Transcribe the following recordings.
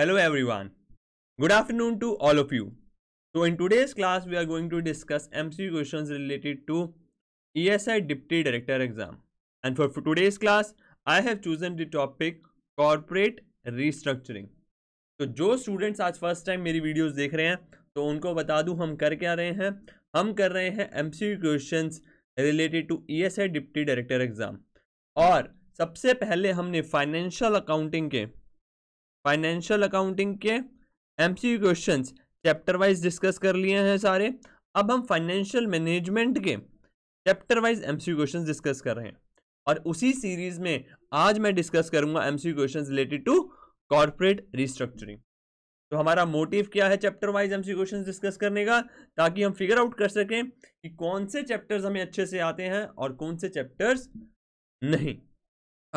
Hello everyone. Good afternoon to all of you. So in today's class we are going to discuss MCQ questions related to ESI Deputy Director exam. And for today's class I have chosen the topic corporate restructuring. तो जो students आज first time मेरी videos देख रहे हैं तो उनको बता दूं हम कर क्या रहे हैं हम कर रहे हैं MCQ questions related to ESI deputy director exam और सबसे पहले हमने फाइनेंशियल अकाउंटिंग के फाइनेंशियल अकाउंटिंग के MCQ questions chapter wise discuss कर लिए हैं सारे अब हम फाइनेंशियल मैनेजमेंट के chapter wise MCQ questions discuss कर रहे हैं और उसी सीरीज में आज मैं डिस्कस करूंगा MCQ questions related to corporate restructuring तो हमारा मोटिव क्या है chapter wise you question discuss करने का ताकि हम फिगर आउट कर सकें कि कौन से चैप्टर्स हमें अच्छे से आते हैं और कौन से चैप्टर्स नहीं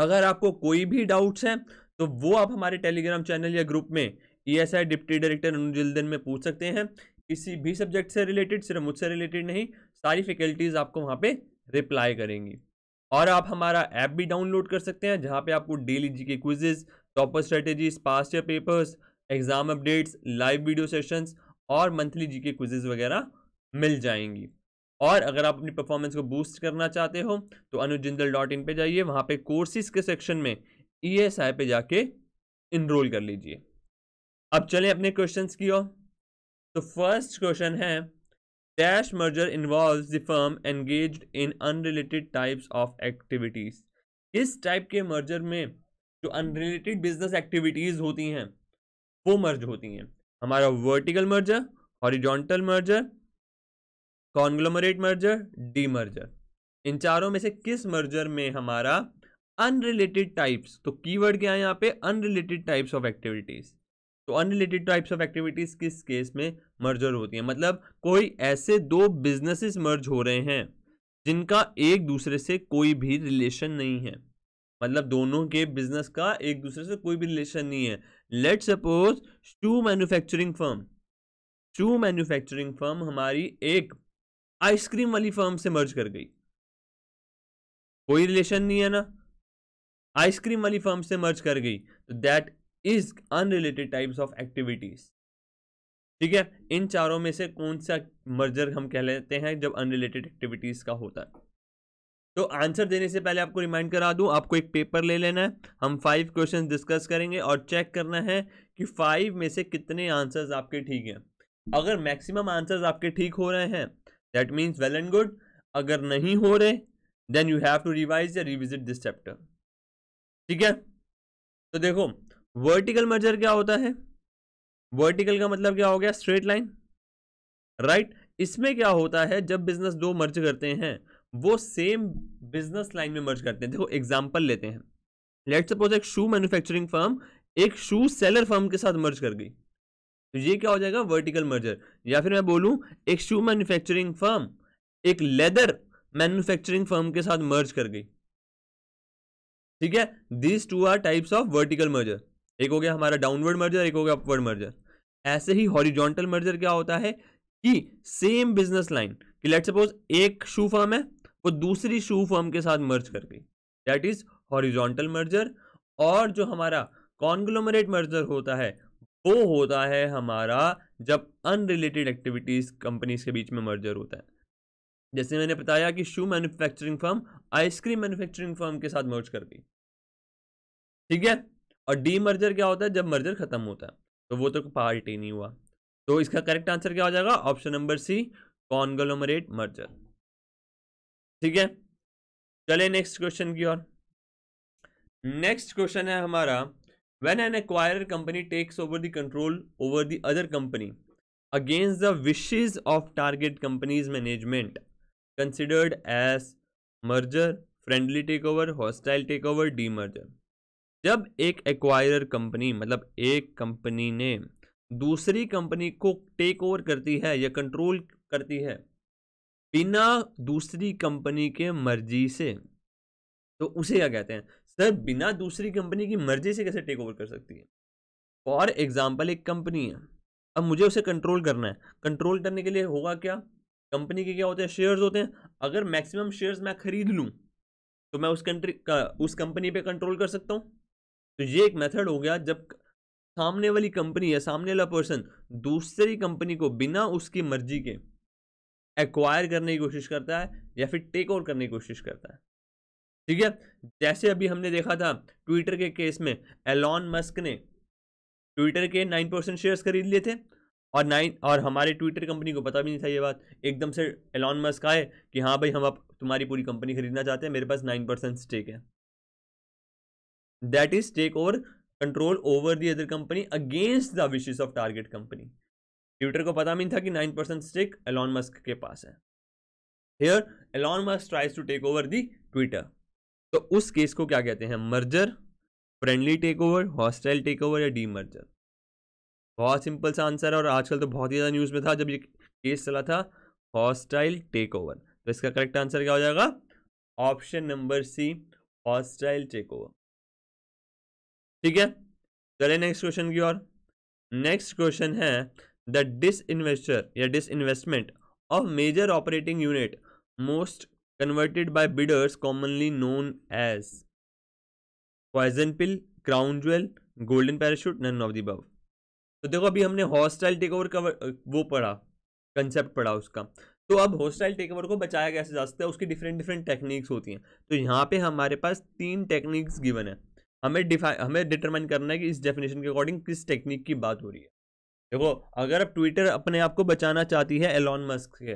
अगर आपको कोई भी डाउट्स हैं तो वो आप हमारे टेलीग्राम चैनल या ग्रुप में E S I deputy director अनुजिलदन में पूछ सकते हैं किसी भी सब्जेक्ट से रिलेटेड सिर्फ मुझसे रिलेटेड नहीं सारी फैकल्टीज़ आपको वहाँ पे रिप्लाई करेंगी और आप हमारा ऐप भी डाउनलोड कर सकते हैं जहाँ पे आपको daily G K quizzes topper strategies past या papers exam updates live video sessions और मंथली जी के क्विजेज वगैरह मिल जाएंगी और अगर आप अपनी परफॉर्मेंस को बूस्ट करना चाहते हो तो अनुजिंदल डॉट इन पर जाइए वहाँ पर कोर्सेज के सेक्शन में ई एस आई पे जाके इनरोल कर लीजिए अब चलें अपने क्वेश्चन की ओर तो फर्स्ट क्वेश्चन है dash merger involve the firm engage in unrelated types of activities इस टाइप के मर्जर में जो अनरिलेटेड बिजनेस एक्टिविटीज़ होती हैं वो मर्ज होती हैं हमारा vertical merger horizontal merger conglomerate merger demerger इन चारों में से किस मर्जर में हमारा अनरिलेटेड टाइप्स तो कीवर्ड क्या है यहाँ पे अनरिलेटेड टाइप्स ऑफ एक्टिविटीज तो अनरिलेटेड टाइप्स ऑफ एक्टिविटीज किस केस में मर्जर होती है मतलब कोई ऐसे दो बिजनेसेस मर्ज हो रहे हैं जिनका एक दूसरे से कोई भी रिलेशन नहीं है मतलब दोनों के बिजनेस का एक दूसरे से कोई भी रिलेशन नहीं है let suppose shoe manufacturing firm shoe manufacturing firm हमारी एक आइसक्रीम वाली फर्म से मर्ज कर गई कोई रिलेशन नहीं है ना आइसक्रीम वाली फर्म से मर्ज कर गई तो that is unrelated types of activities ठीक है इन चारों में से कौन सा मर्जर हम कह लेते हैं जब अनरिलेटेड एक्टिविटीज का होता है तो आंसर देने से पहले आपको रिमाइंड करा दूं आपको एक पेपर ले लेना है हम फाइव क्वेश्चंस डिस्कस करेंगे और चेक करना है कि फाइव में से कितने आंसर्स आपके ठीक हैं अगर मैक्सिमम आंसर्स आपके ठीक हो रहे हैं that means well and good अगर नहीं हो रहे then you have to revise या रिविजिट दिस चैप्टर ठीक है तो देखो वर्टिकल मर्जर क्या होता है वर्टिकल का मतलब क्या हो गया स्ट्रेट लाइन राइट इसमें क्या होता है जब बिजनेस दो मर्ज करते हैं वो सेम बिजनेस लाइन में मर्ज करते हैं देखो एग्जाम्पल लेते हैं लेट सपोज एक शू मैन्युफैक्चरिंग फर्म एक शू सेलर फर्म के साथ मर्ज कर गई तो ये क्या हो जाएगा वर्टिकल मर्जर या फिर मैं बोलूं एक शू मैन्युफैक्चरिंग फर्म एक लेदर मैन्युफैक्चरिंग फर्म के साथ मर्ज कर गई ठीक है this two are types of vertical merger एक हो गया हमारा डाउनवर्ड मर्जर एक हो गया अपवर्ड मर्जर ऐसे ही हॉरिजॉन्टल मर्जर क्या होता है कि सेम बिजनेस लाइन कि लेट सपोज एक शू फर्म है वो दूसरी शू फर्म के साथ मर्ज कर गई दैट इज हॉरिजॉन्टल मर्जर और जो हमारा कॉन्ग्लोमरेट मर्जर होता है वो होता है हमारा जब अनरिलेटेड एक्टिविटीज कंपनीज के बीच में मर्जर होता है जैसे मैंने बताया कि shoe manufacturing firm ice cream manufacturing firm के साथ मर्ज कर गई ठीक है और डी मर्जर क्या होता है जब मर्जर खत्म होता है तो वो तो पार्टी नहीं हुआ तो इसका करेक्ट आंसर क्या हो जाएगा option number C conglomerate merger ठीक है चले नेक्स्ट क्वेश्चन की ओर नेक्स्ट क्वेश्चन है हमारा when an acquire company takes over the control over the other company against the wishes of target company's management considered as merger friendly takeover hostile takeover demerger जब एक acquire company मतलब एक company ने दूसरी company को take over करती है या कंट्रोल करती है बिना दूसरी कंपनी के मर्जी से तो उसे क्या कहते हैं सर बिना दूसरी कंपनी की मर्जी से कैसे टेक ओवर कर सकती है फॉर एग्जाम्पल एक कंपनी है अब मुझे उसे कंट्रोल करना है कंट्रोल करने के लिए होगा क्या कंपनी के क्या होते हैं शेयर्स होते हैं अगर मैक्सिमम शेयर्स मैं खरीद लूँ तो मैं उस कंट्री का उस कंपनी पे कंट्रोल कर सकता हूँ तो ये एक मेथड हो गया जब सामने वाली कंपनी या सामने वाला पर्सन दूसरी कंपनी को बिना उसकी मर्जी के एक्वायर करने की कोशिश करता है या फिर टेक ओवर करने की कोशिश करता है ठीक है जैसे अभी हमने देखा था ट्विटर के केस में एलॉन मस्क ने ट्विटर के नाइन परसेंट शेयर्स खरीद लिए थे और नाइन और हमारे ट्विटर कंपनी को पता भी नहीं था ये बात एकदम से एलॉन मस्क आए कि हाँ भाई हम आप तुम्हारी पूरी कंपनी खरीदना चाहते हैं मेरे पास नाइन परसेंट स्टेक है that is take over control over the other company against the wishes of target company Twitter को पता भी नहीं था कि nine percent stake Elon Musk के पास है here Elon Musk tries to take over the Twitter तो उस केस को क्या कहते हैं merger friendly takeover hostile takeover या डी मर्जर बहुत सिंपल सा आंसर है और आजकल तो बहुत ही ज़्यादा न्यूज़ में था जब ये केस चला था हॉस्टाइल टेक ओवर तो इसका करेक्ट आंसर क्या हो जाएगा option number C hostile takeover ठीक है चले नेक्स्ट क्वेश्चन की ओर नेक्स्ट क्वेश्चन है द डिस इन्वेस्टर या disinvestment of major operating unit most converted by bidders commonly known as poison pill crown jewel golden parachute none of the above तो देखो अभी हमने हॉस्टाइल टेक ओवर का वो पढ़ा concept पढ़ा उसका तो अब हॉस्टाइल टेक ओवर को बचाया कैसे जा सकता है उसकी डिफरेंट डिफरेंट टेक्निक्स होती हैं तो यहाँ पे हमारे पास तीन टेक्निक्स गिवन है हमें डिफाइन हमें डिटरमाइन करना है कि इस डेफिनेशन के अकॉर्डिंग किस टेक्निक की बात हो रही है देखो अगर आप ट्विटर अपने आप को बचाना चाहती है एलॉन मस्क के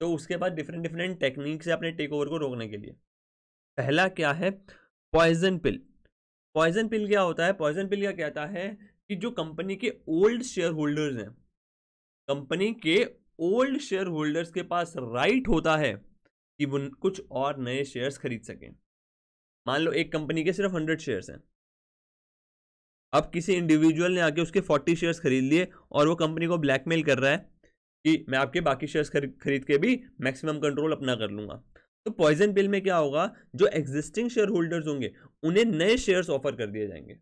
तो उसके बाद डिफरेंट डिफरेंट टेक्निक से अपने टेक ओवर को रोकने के लिए पहला क्या है पॉइजन पिल पॉइजन पिल क्या होता है पॉइजन पिल क्या कहता है कि जो कंपनी के ओल्ड शेयर होल्डर्स हैं कंपनी के ओल्ड शेयर होल्डर्स के पास राइट होता है कि वो कुछ और नए शेयर्स खरीद सकें मान लो एक कंपनी के सिर्फ हंड्रेड शेयर्स हैं अब किसी इंडिविजुअल ने आके उसके फोर्टी शेयर्स खरीद लिए और वो कंपनी को ब्लैकमेल कर रहा है कि मैं आपके बाकी शेयर्स खरीद के भी मैक्सिमम कंट्रोल अपना कर लूंगा तो पॉइजन बिल में क्या होगा जो एग्जिस्टिंग शेयर होल्डर्स होंगे उन्हें नए शेयर्स ऑफर कर दिए जाएंगे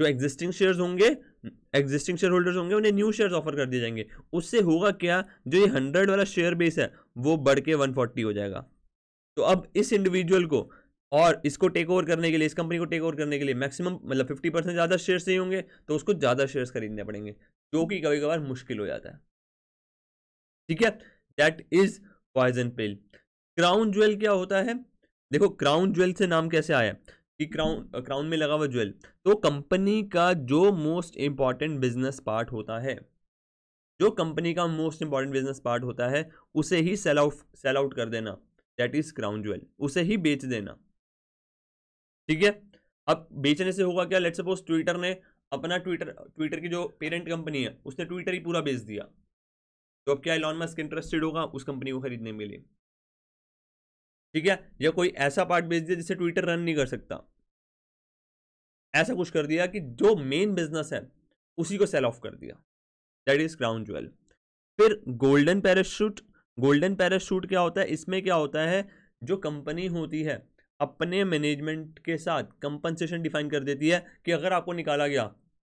जो एग्जिस्टिंग शेयर्स होंगे एग्जिस्टिंग शेयर होल्डर्स होंगे उन्हें न्यू शेयर्स ऑफर कर दिए जाएंगे उससे होगा क्या जो ये हंड्रेड वाला शेयर बेस है वो बढ़ के वन फोर्टी हो जाएगा तो अब इस इंडिविजुअल को और इसको टेक ओवर करने के लिए इस कंपनी को टेक ओवर करने के लिए मैक्सिमम मतलब फिफ्टी परसेंट ज़्यादा शेयर्स नहीं होंगे तो उसको ज़्यादा शेयर्स खरीदने पड़ेंगे जो कि कभी कभार मुश्किल हो जाता है ठीक है that is poison pill crown jewel क्या होता है देखो क्राउन ज्वेल से नाम कैसे आया कि क्राउन क्राउन में लगा हुआ ज्वेल तो कंपनी का जो मोस्ट इम्पॉर्टेंट बिजनेस पार्ट होता है जो कंपनी का मोस्ट इंपॉर्टेंट बिजनेस पार्ट होता है उसे ही सेल आउट सेल आउट कर देना दैट इज क्राउन ज्वेल उसे ही बेच देना ठीक है अब बेचने से होगा क्या लेट सपोज ट्विटर ने अपना ट्विटर ट्विटर की जो पेरेंट कंपनी है उसने ट्विटर ही पूरा बेच दिया तो अब क्या एलॉन मस्क इंटरेस्टेड होगा उस कंपनी को खरीदने के लिए ठीक है या कोई ऐसा पार्ट बेच दिया जिसे ट्विटर रन नहीं कर सकता ऐसा कुछ कर दिया कि जो मेन बिजनेस है उसी को सेल ऑफ कर दिया दैट इज क्राउन ज्वेल फिर गोल्डन पैराशूट गोल्डन पैराशूट क्या होता है इसमें क्या होता है जो कंपनी होती है अपने मैनेजमेंट के साथ कंपनसेशन डिफाइन कर देती है कि अगर आपको निकाला गया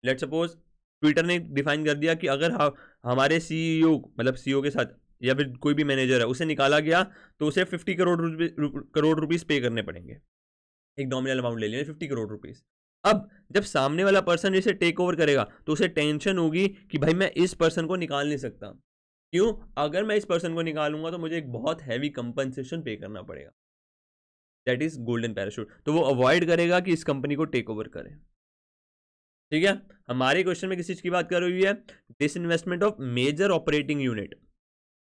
लेट सपोज ट्विटर ने डिफाइन कर दिया कि अगर हमारे सीईओ e मतलब सीईओ e के साथ या फिर कोई भी मैनेजर है उसे निकाला गया तो उसे fifty crore rupee, crore rupees पे करने पड़ेंगे एक नॉमिनल अमाउंट ले लिया फिफ्टी करोड़ रुपीज़ अब जब सामने वाला पर्सन इसे टेक ओवर करेगा तो उसे टेंशन होगी कि भाई मैं इस पर्सन को निकाल नहीं सकता क्यों अगर मैं इस पर्सन को निकालूंगा तो मुझे एक बहुत हैवी कंपनसेशन पे करना पड़ेगा दैट इज गोल्डन पैराशूट तो वो अवॉइड करेगा कि इस कंपनी को टेक ओवर करें ठीक है हमारे क्वेश्चन में किस चीज़ की बात कर रही है disinvestment of major operating unit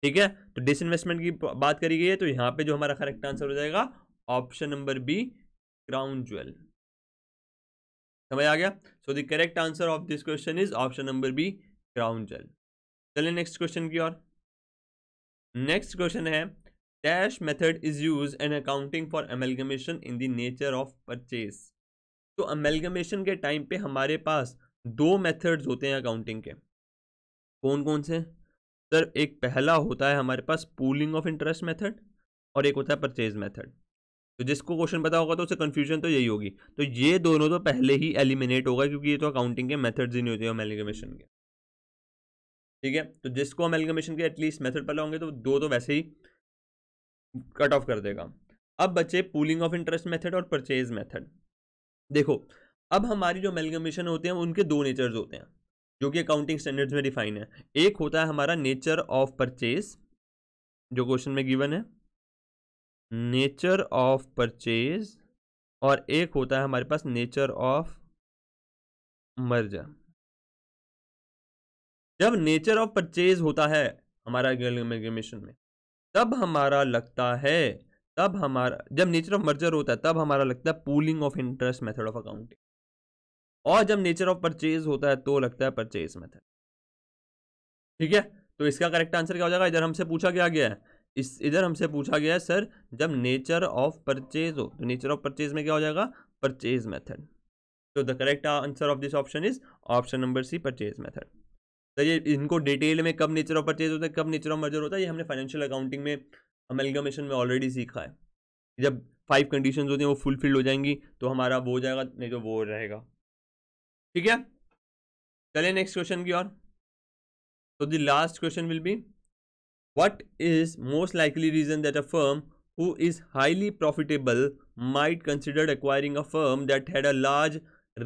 ठीक है तो डिस इन्वेस्टमेंट की बात करी गई है तो यहां पे जो हमारा करेक्ट आंसर हो जाएगा option number B crown jewel समझ आ गया so the correct answer of this question is option number B crown jewel चलिए नेक्स्ट क्वेश्चन की ओर नेक्स्ट क्वेश्चन है dash method is use an accounting for amalgamation in the nature of purchase तो amalgamation के time पे हमारे पास दो methods होते हैं अकाउंटिंग के कौन कौन से सर एक पहला होता है हमारे पास पूलिंग ऑफ इंटरेस्ट मेथड और एक होता है परचेज मेथड तो जिसको क्वेश्चन पता होगा तो उसे कन्फ्यूजन तो यही होगी तो ये दोनों तो पहले ही एलिमिनेट होगा क्योंकि ये तो अकाउंटिंग के मेथड्स ही नहीं होते अमेलगमेशन के ठीक है तो जिसको अमेलगमेशन के एटलीस्ट मेथड पता होंगे तो दो तो वैसे ही कट ऑफ कर देगा अब बचे पूलिंग ऑफ इंटरेस्ट मेथड और परचेज मेथड देखो अब हमारी जो मेलगमेशन होते हैं उनके दो नेचर्स होते हैं जो कि अकाउंटिंग स्टैंडर्ड्स में डिफाइन है एक होता है हमारा नेचर ऑफ परचेज जो क्वेश्चन में गिवन है नेचर ऑफ परचेज और एक होता है हमारे पास नेचर ऑफ मर्जा जब नेचर ऑफ परचेज होता है हमारा मेलगमेशन में तब हमारा लगता है तब हमारा जब नेचर ऑफ मर्जर होता है तब हमारा लगता है pooling of interest method of accounting और जब नेचर ऑफ परचेज होता है तो लगता है परचेज मेथड ठीक है तो इसका करेक्ट आंसर क्या हो जाएगा इधर हमसे पूछा क्या गया है इस इधर हमसे पूछा गया है सर जब नेचर ऑफ परचेज हो तो नेचर ऑफ परचेज में क्या हो जाएगा परचेज मेथड तो the correct answer of this option is option number C purchase method sir ये इनको डिटेल में कब नेचर ऑफ परचेज होता है कब नेचर ऑफ मर्जर होता है ये हमने फाइनेंशियल अकाउंटिंग में अमेलगमेशन में ऑलरेडी सीखा है जब फाइव कंडीशन होती हैं वो फुलफिल हो जाएंगी तो हमारा वो हो जाएगा नहीं तो वो रहेगा ठीक है चले नेक्स्ट क्वेश्चन की ओर तो the last question will be what is most likely reason that a firm who is highly profitable might considered acquiring a firm that had a large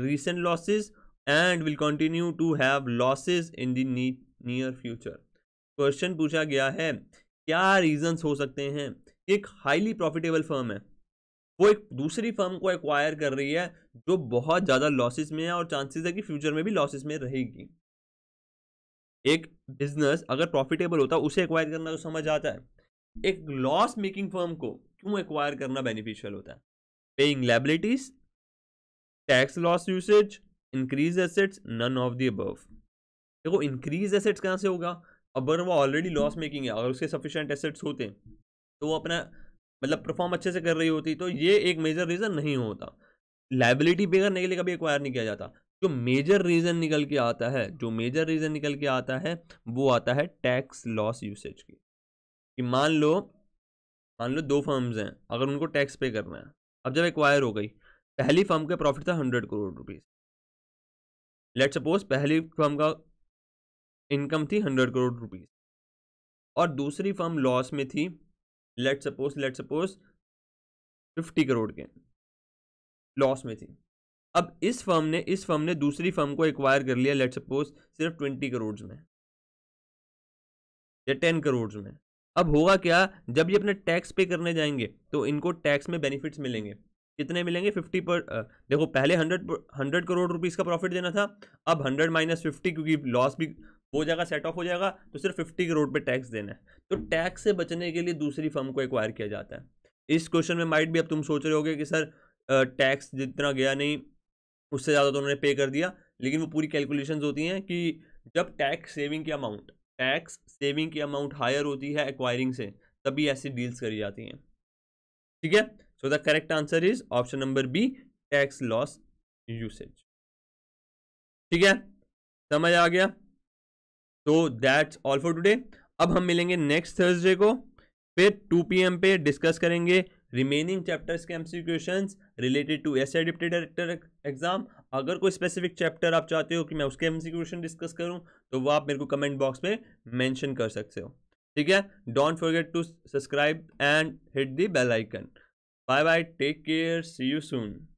recent losses and will continue to have losses in the near future question पूछा गया है क्या reasons हो सकते हैं एक highly profitable firm है वो एक दूसरी फर्म को एक्वायर कर रही है जो बहुत ज़्यादा लॉसेस में है और चांसेस है कि फ्यूचर में भी लॉसेस में रहेगी एक बिजनेस अगर प्रॉफिटेबल होता है उसे एक्वायर करना तो समझ आता है एक लॉस मेकिंग फर्म को क्यों एक्वायर करना बेनिफिशियल होता है paying liabilities tax loss usage increase assets none of the above देखो इंक्रीज एसेट्स कहाँ से होगा अबर वो ऑलरेडी लॉस मेकिंग है अगर उसके सफिशेंट एसेट्स होते तो वो अपना मतलब परफॉर्म अच्छे से कर रही होती तो ये एक मेजर रीज़न नहीं होता लाइबिलिटी पे करने के लिए कभी एक्वायर नहीं किया जाता जो मेजर रीज़न निकल के आता है जो मेजर रीज़न निकल के आता है वो आता है टैक्स लॉस यूसेज की कि मान लो मान लो दो फर्म्स हैं अगर उनको टैक्स पे करना है अब जब एक्वायर हो गई पहली फर्म का प्रॉफिट था hundred crore rupees let suppose पहली फर्म का इनकम थी हंड्रेड करोड़ रुपीज़ और दूसरी फर्म लॉस में थी let suppose let suppose fifty crore के लॉस में थी अब इस फर्म ने इस फर्म ने दूसरी फर्म को एक्वायर कर लिया लेट सपोज सिर्फ ट्वेंटी करोड़ में या टेन करोड़ में अब होगा क्या जब ये अपने टैक्स पे करने जाएंगे तो इनको टैक्स में बेनिफिट्स मिलेंगे कितने मिलेंगे फिफ्टी पर देखो पहले हंड्रेड हंड्रेड करोड़ रुपीज़ का प्रॉफिट देना था अब हंड्रेड माइनस फिफ्टी क्योंकि लॉस भी हो जाएगा सेट ऑफ हो जाएगा तो सिर्फ फिफ्टी करोड़ पे टैक्स देना है तो टैक्स से बचने के लिए दूसरी फर्म को एक्वायर किया जाता है इस क्वेश्चन में माइट भी अब तुम सोच रहे होगे कि सर टैक्स जितना गया नहीं उससे ज़्यादा तो उन्होंने पे कर दिया लेकिन वो पूरी कैलकुलेशन होती हैं कि जब टैक्स सेविंग की अमाउंट टैक्स सेविंग की अमाउंट हायर होती है एक्वायरिंग से तभी ऐसी डील्स करी जाती हैं ठीक है so the correct answer is option number b tax loss usage ठीक है समझ आ गया तो दैट्स ऑल फॉर टुडे अब हम मिलेंगे नेक्स्ट थर्सडे को फिर 2 पी पे डिस्कस करेंगे रिमेनिंग चैप्टर्स के M related to S deputy director exam अगर कोई स्पेसिफिक चैप्टर आप चाहते हो कि मैं उसके एम क्वेश्चन डिस्कस करूं तो वो आप मेरे को कमेंट बॉक्स में मेंशन कर सकते हो ठीक है don't forget to subscribe and hit the bell icon Bye bye. Take care. See you soon.